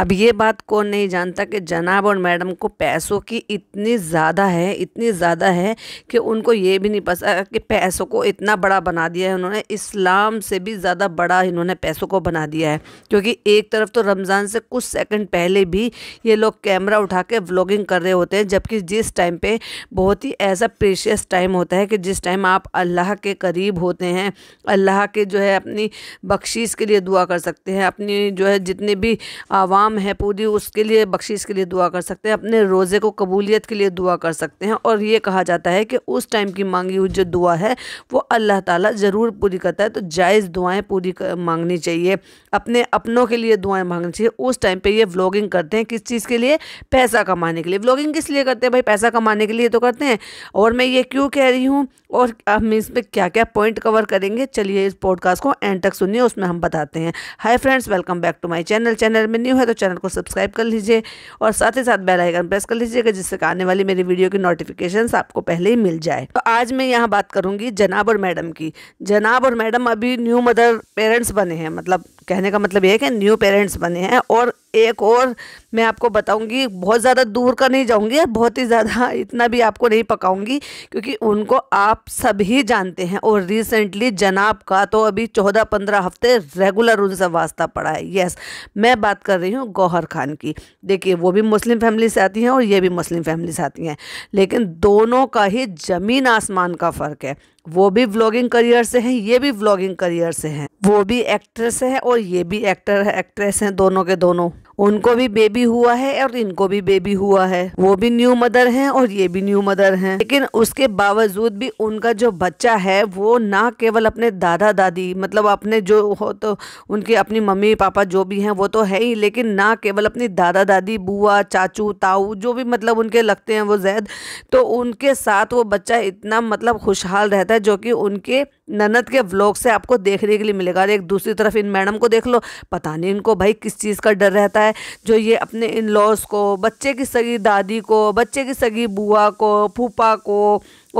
अब ये बात कौन नहीं जानता कि जनाब और मैडम को पैसों की इतनी ज़्यादा है इतनी ज़्यादा है कि उनको ये भी नहीं पता कि पैसों को इतना बड़ा बना दिया है उन्होंने इस्लाम से भी ज़्यादा बड़ा इन्होंने पैसों को बना दिया है क्योंकि एक तरफ तो रमज़ान से कुछ सेकंड पहले भी ये लोग कैमरा उठा के व्लॉगिंग कर रहे होते हैं जबकि जिस टाइम पर बहुत ही ऐसा प्रेशियस टाइम होता है कि जिस टाइम आप अल्लाह के करीब होते हैं अल्लाह के जो है अपनी बख्शीश के लिए दुआ कर सकते हैं अपनी जो है जितने भी आवाम काम है पूरी उसके लिए बख्शिश के लिए दुआ कर सकते हैं अपने रोज़े को कबूलियत के लिए दुआ कर सकते हैं और ये कहा जाता है कि उस टाइम की मांगी हुई जो दुआ है वो अल्लाह ताला ज़रूर पूरी करता है तो जायज़ दुआएं पूरी मांगनी चाहिए अपने अपनों के लिए दुआएं मांगनी चाहिए उस टाइम पे ये व्लॉगिंग करते हैं किस चीज़ के लिए पैसा कमाने के लिए व्लॉगिंग किस लिए करते हैं भाई पैसा कमाने के लिए तो करते हैं और मैं ये क्यों कह रही हूँ और हम इसमें क्या क्या पॉइंट कवर करेंगे चलिए इस पॉडकास्ट को एंड तक सुनिए उसमें हम बताते हैं hi friends welcome back to my channel channel में न्यू है तो तो चैनल को सब्सक्राइब कर लीजिए और साथ ही साथ बेल आइकन प्रेस कर लीजिएगा जिससे आने वाली मेरी वीडियो की नोटिफिकेशन आपको पहले ही मिल जाए तो आज मैं यहाँ बात करूँगी जनाब और मैडम की जनाब और मैडम अभी न्यू मदर पेरेंट्स बने हैं मतलब कहने का मतलब ये है कि न्यू पेरेंट्स बने हैं और एक और मैं आपको बताऊंगी बहुत ज़्यादा दूर का नहीं जाऊंगी बहुत ही ज़्यादा इतना भी आपको नहीं पकाऊंगी क्योंकि उनको आप सभी जानते हैं और रिसेंटली जनाब का तो अभी चौदह पंद्रह हफ्ते रेगुलर उनसे वास्ता पड़ा है यस मैं बात कर रही हूँ गौहर खान की देखिए वो भी मुस्लिम फैमिली से आती हैं और ये भी मुस्लिम फैमिली से आती हैं लेकिन दोनों का ही ज़मीन आसमान का फ़र्क है वो भी व्लॉगिंग करियर से हैं ये भी व्लॉगिंग करियर से हैं वो भी एक्ट्रेस है और ये भी एक्टर है एक्ट्रेस हैं दोनों के दोनों उनको भी बेबी हुआ है और इनको भी बेबी हुआ है वो भी न्यू मदर हैं और ये भी न्यू मदर हैं लेकिन उसके बावजूद भी उनका जो बच्चा है वो ना केवल अपने दादा दादी मतलब अपने जो हो तो उनके अपनी मम्मी पापा जो भी हैं वो तो है ही लेकिन ना केवल अपनी दादा दादी बुआ चाचू ताऊ जो भी मतलब उनके लगते हैं वो जैद तो उनके साथ वो बच्चा इतना मतलब खुशहाल रहता है जो कि उनके ननद के व्लॉग से आपको देखने के लिए मिलेगा और एक दूसरी तरफ इन मैडम को देख लो पता नहीं इनको भाई किस चीज़ का डर रहता है है जो ये अपने इन लॉज को बच्चे की सगी दादी को बच्चे की सगी बुआ को फूफा को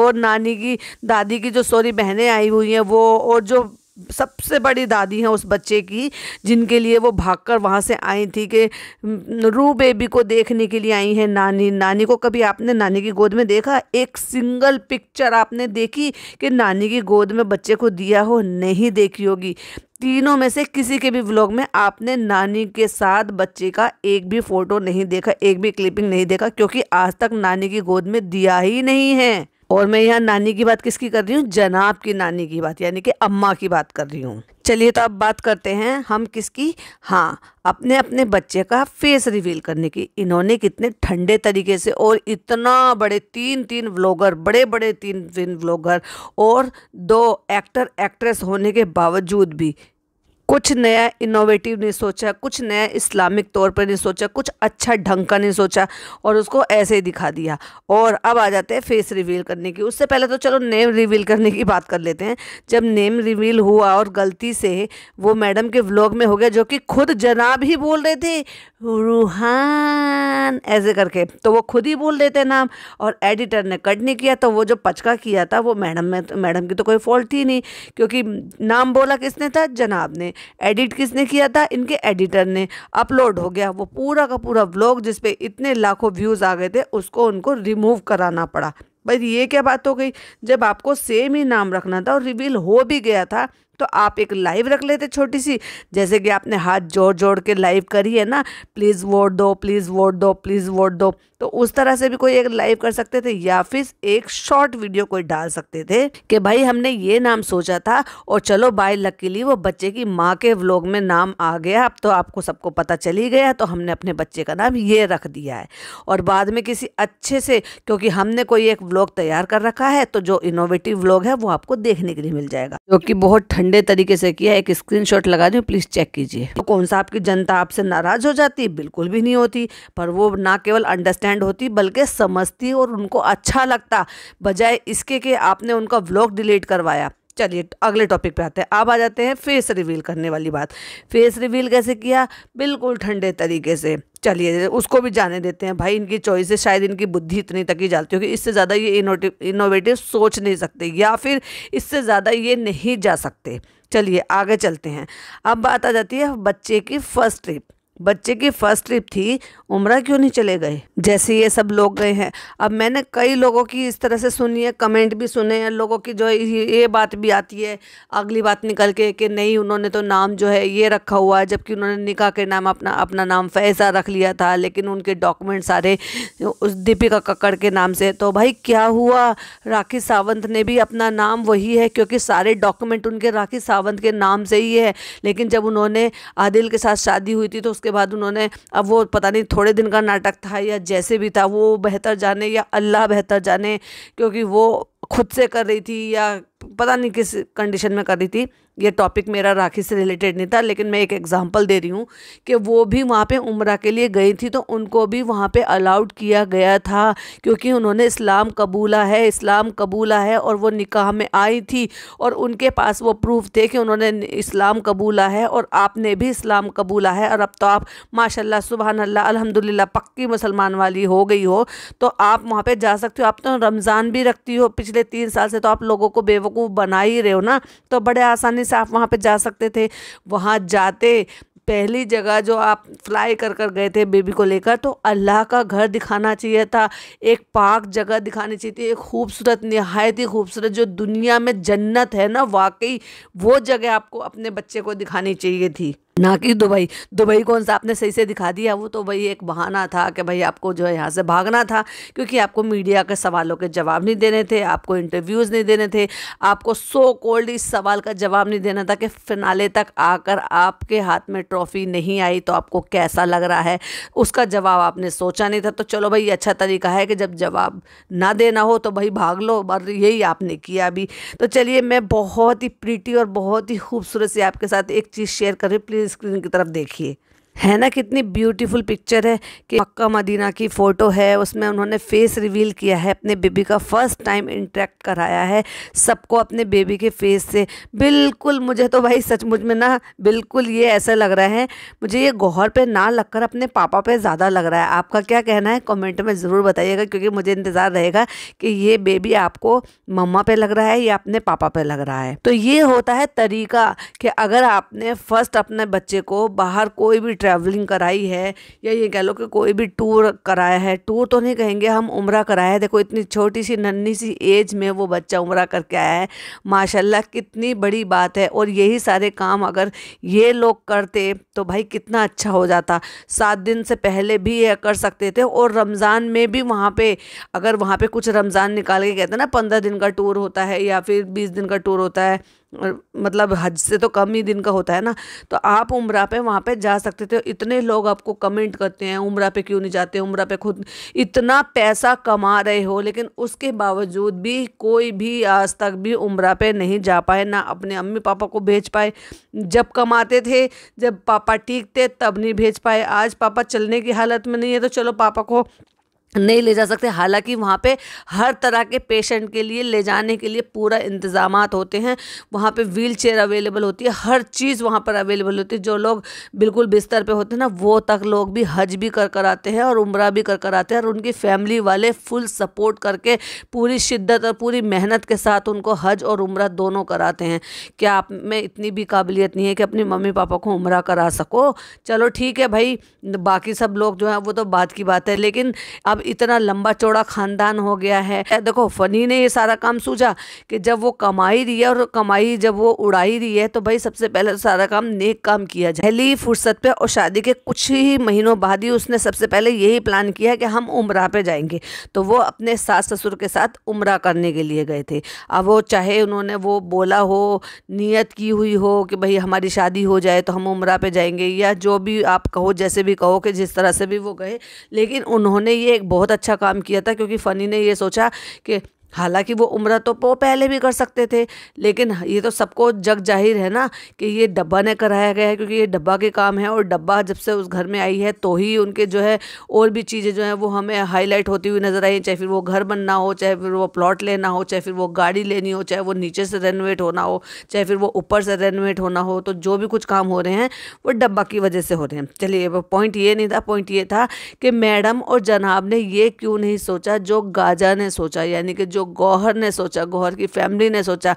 और नानी की दादी की जो सॉरी बहनें आई हुई हैं वो और जो सबसे बड़ी दादी हैं उस बच्चे की जिनके लिए वो भागकर वहाँ से आई थी कि रू बेबी को देखने के लिए आई हैं नानी नानी को कभी आपने नानी की गोद में देखा एक सिंगल पिक्चर आपने देखी कि नानी की गोद में बच्चे को दिया हो नहीं देखी होगी तीनों में से किसी के भी व्लॉग में आपने नानी के साथ बच्चे का एक भी फ़ोटो नहीं देखा एक भी क्लिपिंग नहीं देखा क्योंकि आज तक नानी की गोद में दिया ही नहीं है और मैं यहाँ नानी की बात किसकी कर रही हूँ जनाब की नानी की बात यानी कि अम्मा की बात कर रही हूँ चलिए तो अब बात करते हैं हम किसकी हाँ अपने अपने बच्चे का फेस रिवील करने की इन्होंने कितने ठंडे तरीके से और इतना बड़े तीन तीन व्लॉगर बड़े बड़े तीन तीन व्लॉगर और दो एक्टर एक्ट्रेस होने के बावजूद भी कुछ नया इनोवेटिव नहीं सोचा कुछ नया इस्लामिक तौर पर नहीं सोचा कुछ अच्छा ढंग का नहीं सोचा और उसको ऐसे ही दिखा दिया और अब आ जाते हैं फेस रिवील करने की उससे पहले तो चलो नेम रिवील करने की बात कर लेते हैं जब नेम रिवील हुआ और गलती से वो मैडम के व्लॉग में हो गया जो कि खुद जनाब ही बोल रहे थे रूहान ऐसे करके तो वो खुद ही बोल देते नाम और एडिटर ने कट नहीं किया तो वो जो पचका किया था वो मैडम में मैडम की तो कोई फॉल्ट ही नहीं क्योंकि नाम बोला किसने था जनाब ने एडिट किसने किया था इनके एडिटर ने अपलोड हो गया वो पूरा का पूरा व्लॉग जिसपे इतने लाखों व्यूज़ आ गए थे उसको उनको रिमूव कराना पड़ा भाई ये क्या बात हो गई जब आपको सेम ही नाम रखना था और रिवील हो भी गया था तो आप एक लाइव रख लेते छोटी सी जैसे कि आपने हाथ जोड़ जोड़ के लाइव करी है ना प्लीज़ वोट दो प्लीज़ वोट दो प्लीज़ वोट दो तो उस तरह से भी कोई एक लाइव कर सकते थे या फिर एक शॉर्ट वीडियो कोई डाल सकते थे कि भाई हमने ये नाम सोचा था और चलो बाय लकीली वो बच्चे की माँ के व्लॉग में नाम आ गया अब तो आपको सबको पता चली गया तो हमने अपने बच्चे का नाम ये रख दिया है और बाद में किसी अच्छे से क्योंकि हमने कोई एक व्लॉग तैयार कर रखा है तो जो इनोवेटिव व्लॉग है वो आपको देखने के लिए मिल जाएगा क्योंकि बहुत ठंड गंदे तरीके से किया एक स्क्रीनशॉट लगा दूँ प्लीज़ चेक कीजिए तो कौन सा आपकी जनता आपसे नाराज़ हो जाती बिल्कुल भी नहीं होती पर वो ना केवल अंडरस्टैंड होती बल्कि समझती और उनको अच्छा लगता बजाय इसके कि आपने उनका व्लॉग डिलीट करवाया चलिए अगले टॉपिक पे आते हैं अब आ जाते हैं फेस रिवील करने वाली बात फेस रिवील कैसे किया बिल्कुल ठंडे तरीके से चलिए उसको भी जाने देते हैं भाई इनकी चॉइस है शायद इनकी बुद्धि इतनी तक ही जाती होगी इससे ज़्यादा ये इनोटिव इनोवेटिव सोच नहीं सकते या फिर इससे ज़्यादा ये नहीं जा सकते चलिए आगे चलते हैं अब बात आ जाती है बच्चे की फर्स्ट ट्रिप बच्चे की फर्स्ट ट्रिप थी उमरा क्यों नहीं चले गए जैसे ये सब लोग गए हैं अब मैंने कई लोगों की इस तरह से सुनी है कमेंट भी सुने हैं लोगों की जो ये बात भी आती है अगली बात निकल के कि नहीं उन्होंने तो नाम जो है ये रखा हुआ है जबकि उन्होंने निकाह के नाम अपना अपना नाम फैसा रख लिया था लेकिन उनके डॉक्यूमेंट सारे उस दीपिका कक्कड़ के नाम से तो भाई क्या हुआ राखी सावंत ने भी अपना नाम वही है क्योंकि सारे डॉक्यूमेंट उनके राखी सावंत के नाम से ही है लेकिन जब उन्होंने आदिल के साथ शादी हुई थी तो उसके उसके बाद उन्होंने अब वो पता नहीं थोड़े दिन का नाटक था या जैसे भी था वो बेहतर जाने या अल्लाह बेहतर जाने क्योंकि वो खुद से कर रही थी या पता नहीं किस कंडीशन में कर रही थी ये टॉपिक मेरा राखी से रिलेटेड नहीं था लेकिन मैं एक एग्ज़ाम्पल दे रही हूँ कि वो भी वहाँ पे उम्र के लिए गई थी तो उनको भी वहाँ पे अलाउड किया गया था क्योंकि उन्होंने इस्लाम कबूला है इस्लाम कबूला है और वो निकाह में आई थी और उनके पास वो प्रूफ थे कि उन्होंने इस्लाम कबूला है और आपने भी इस्लाम कबूला है और अब तो आप माशाला सुबहान अलहमदिल्ला पक्की मुसलमान वाली हो गई हो तो आप वहाँ पर जा सकते हो आप तो रमज़ान भी रखती हो पिछले तीन साल से तो आप लोगों को बेवकूफ़ बना ही रहे हो ना तो बड़े आसानी से आप वहाँ पे जा सकते थे वहाँ जाते पहली जगह जो आप फ्लाई कर कर गए थे बेबी को लेकर तो अल्लाह का घर दिखाना चाहिए था एक पाक जगह दिखानी चाहिए थी एक खूबसूरत नहायत ही खूबसूरत जो दुनिया में जन्नत है ना वाकई वो जगह आपको अपने बच्चे को दिखानी चाहिए थी ना कि दुबई दुबई कौन सा आपने सही से दिखा दिया वो तो भाई एक बहाना था कि भाई आपको जो है यहाँ से भागना था क्योंकि आपको मीडिया के सवालों के जवाब नहीं देने थे आपको इंटरव्यूज़ नहीं देने थे आपको सो कोल्ड इस सवाल का जवाब नहीं देना था कि फिनाले तक आकर आपके हाथ में ट्रॉफी नहीं आई तो आपको कैसा लग रहा है उसका जवाब आपने सोचा नहीं था तो चलो भाई अच्छा तरीका है कि जब जवाब ना देना हो तो भाई भाग लो और यही आपने किया अभी तो चलिए मैं बहुत ही प्रीटी और बहुत ही खूबसूरत से आपके साथ एक चीज़ शेयर कर रही प्लीज़ स्क्रीन की तरफ देखिए है ना कितनी ब्यूटीफुल पिक्चर है कि मक्का मदीना की फ़ोटो है उसमें उन्होंने फेस रिवील किया है अपने बेबी का फर्स्ट टाइम इंटरेक्ट कराया है सबको अपने बेबी के फेस से बिल्कुल मुझे तो भाई सचमुच में ना बिल्कुल ये ऐसा लग रहा है मुझे ये गौहर पे ना लगकर अपने पापा पे ज़्यादा लग रहा है आपका क्या कहना है कॉमेंट में ज़रूर बताइएगा क्योंकि मुझे इंतज़ार रहेगा कि ये बेबी आपको मम्मा पे लग रहा है या अपने पापा पर लग रहा है तो ये होता है तरीका कि अगर आपने फर्स्ट अपने बच्चे को बाहर कोई भी ट्रैवलिंग कराई है या ये कह लो कि कोई भी टूर कराया है टूर तो नहीं कहेंगे हम उम्र कराया है देखो इतनी छोटी सी नन्ही सी एज में वो बच्चा उम्र करके आया है माशाल्लाह कितनी बड़ी बात है और यही सारे काम अगर ये लोग करते तो भाई कितना अच्छा हो जाता सात दिन से पहले भी ये कर सकते थे और रमज़ान में भी वहाँ पर अगर वहाँ पर कुछ रमज़ान निकाल के कहते हैं ना पंद्रह दिन का टूर होता है या फिर बीस दिन का टूर होता है मतलब हज से तो कम ही दिन का होता है ना तो आप उम्र पे वहाँ पे जा सकते थे इतने लोग आपको कमेंट करते हैं उम्र पे क्यों नहीं जाते उम्र पे खुद इतना पैसा कमा रहे हो लेकिन उसके बावजूद भी कोई भी आज तक भी उम्र पे नहीं जा पाए ना अपने अम्मी पापा को भेज पाए जब कमाते थे जब पापा ठीक थे तब नहीं भेज पाए आज पापा चलने की हालत में नहीं है तो चलो पापा को नहीं ले जा सकते हालांकि वहाँ पे हर तरह के पेशेंट के लिए ले जाने के लिए पूरा इंतज़ाम होते हैं वहाँ पे व्हील चेयर अवेलेबल होती है हर चीज़ वहाँ पर अवेलेबल होती है जो लोग बिल्कुल बिस्तर पे होते हैं ना वो तक लोग भी हज भी कर कर आते हैं और उम्र भी कर कर आते हैं और उनकी फैमिली वाले फुल सपोर्ट करके पूरी शिद्दत और पूरी मेहनत के साथ उनको हज और उम्र दोनों कराते हैं क्या आप में इतनी भी काबिलियत नहीं है कि अपनी मम्मी पापा को उम्र करा सको चलो ठीक है भाई बाकी सब लोग जो हैं वो तो बात की बात है लेकिन अब अब इतना लंबा चौड़ा खानदान हो गया है देखो फनी ने ये सारा काम सूझा कि जब वो कमाई रही है और कमाई जब वो उड़ाई रही है तो भाई सबसे पहले तो सारा काम नेक काम किया जाए पहली फुर्सत पे और शादी के कुछ ही महीनों बाद ही उसने सबसे पहले यही प्लान किया कि हम उम्र पे जाएंगे तो वो अपने सास ससुर के साथ उम्र करने के लिए गए थे अब वो चाहे उन्होंने वो बोला हो नीयत की हुई हो कि भाई हमारी शादी हो जाए तो हम उम्र पे जाएंगे या जो भी आप कहो जैसे भी कहो कि जिस तरह से भी वो गए लेकिन उन्होंने ये एक बहुत अच्छा काम किया था क्योंकि फ़नी ने ये सोचा कि हालांकि वो उम्र तो वो पहले भी कर सकते थे लेकिन ये तो सबको जग जाहिर है ना कि ये डब्बा ने कराया गया है क्योंकि ये डब्बा के काम है और डब्बा जब से उस घर में आई है तो ही उनके जो है और भी चीज़ें जो हैं वो हमें हाईलाइट होती हुई नज़र आई चाहे फिर वो घर बनना हो चाहे फिर वो प्लॉट लेना हो चाहे फिर वो गाड़ी लेनी हो चाहे वो नीचे से रेनोवेट होना हो चाहे फिर वो ऊपर से रेनोवेट होना हो तो जो भी कुछ काम हो रहे हैं वो डब्बा की वजह से हो रहे हैं चलिए पॉइंट ये नहीं था पॉइंट ये था कि मैडम और जनाब ने ये क्यों नहीं सोचा जो गाजा ने सोचा यानी कि जो जो गौहर ने सोचा गौहर की फैमिली ने सोचा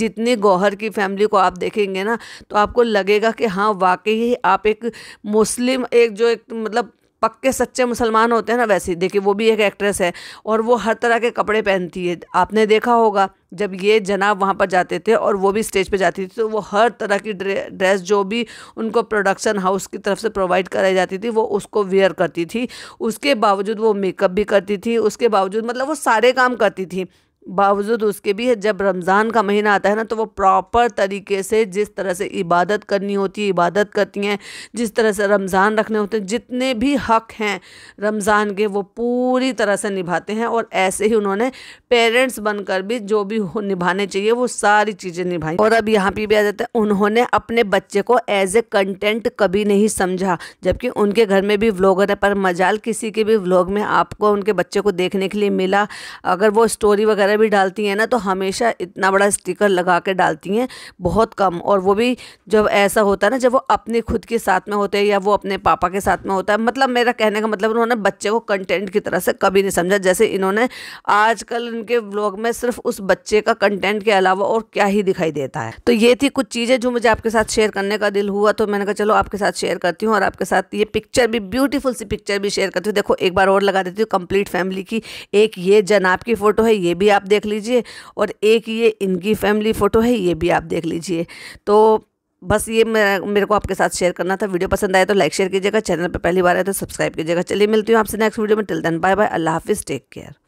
जितनी गौहर की फैमिली को आप देखेंगे ना तो आपको लगेगा कि हाँ वाकई आप एक मुस्लिम एक जो एक मतलब पक्के सच्चे मुसलमान होते हैं ना वैसे देखिए वो भी एक एक्ट्रेस है और वो हर तरह के कपड़े पहनती है आपने देखा होगा जब ये जनाब वहाँ पर जाते थे और वो भी स्टेज पे जाती थी तो वो हर तरह की ड्रेस जो भी उनको प्रोडक्शन हाउस की तरफ से प्रोवाइड कराई जाती थी वो उसको वेयर करती थी उसके बावजूद वो मेकअप भी करती थी उसके बावजूद मतलब वो सारे काम करती थी बावजूद उसके भी जब रमज़ान का महीना आता है ना तो वो प्रॉपर तरीके से जिस तरह से इबादत करनी होती है इबादत करती हैं जिस तरह से रमज़ान रखने होते हैं जितने भी हक हैं रमज़ान के वो पूरी तरह से निभाते हैं और ऐसे ही उन्होंने पेरेंट्स बनकर भी जो भी निभाने चाहिए वो सारी चीज़ें निभाई और अब यहाँ पर भी आ जाते हैं उन्होंने अपने बच्चे को एज ए कंटेंट कभी नहीं समझा जबकि उनके घर में भी व्लॉगर है पर मजाल किसी के भी व्लॉग में आपको उनके बच्चे को देखने के लिए मिला अगर वो स्टोरी वगैरह वगैरह भी डालती हैं ना तो हमेशा इतना बड़ा स्टिकर लगा के डालती हैं बहुत कम और वो भी जब ऐसा होता है ना जब वो अपने खुद के साथ में होते हैं या वो अपने पापा के साथ में होता है मतलब मेरा कहने का मतलब उन्होंने बच्चे को कंटेंट की तरह से कभी नहीं समझा जैसे इन्होंने आजकल इनके ब्लॉग में सिर्फ उस बच्चे का कंटेंट के अलावा और क्या ही दिखाई देता है तो ये थी कुछ चीज़ें जो मुझे आपके साथ शेयर करने का दिल हुआ तो मैंने कहा चलो आपके साथ शेयर करती हूँ और आपके साथ ये पिक्चर भी ब्यूटीफुल सी पिक्चर भी शेयर करती हूँ देखो एक बार और लगा देती हूँ कंप्लीट फैमिली की एक ये जनाब की फ़ोटो है ये भी आप देख लीजिए और एक ये इनकी फैमिली फ़ोटो है ये भी आप देख लीजिए तो बस ये मेरे को आपके साथ शेयर करना था वीडियो पसंद आए तो लाइक शेयर कीजिएगा चैनल पर पहली बार आए तो सब्सक्राइब कीजिएगा चलिए मिलती हूँ आपसे नेक्स्ट वीडियो में टिल दन बाय बाय अल्लाह हाफिज़ टेक केयर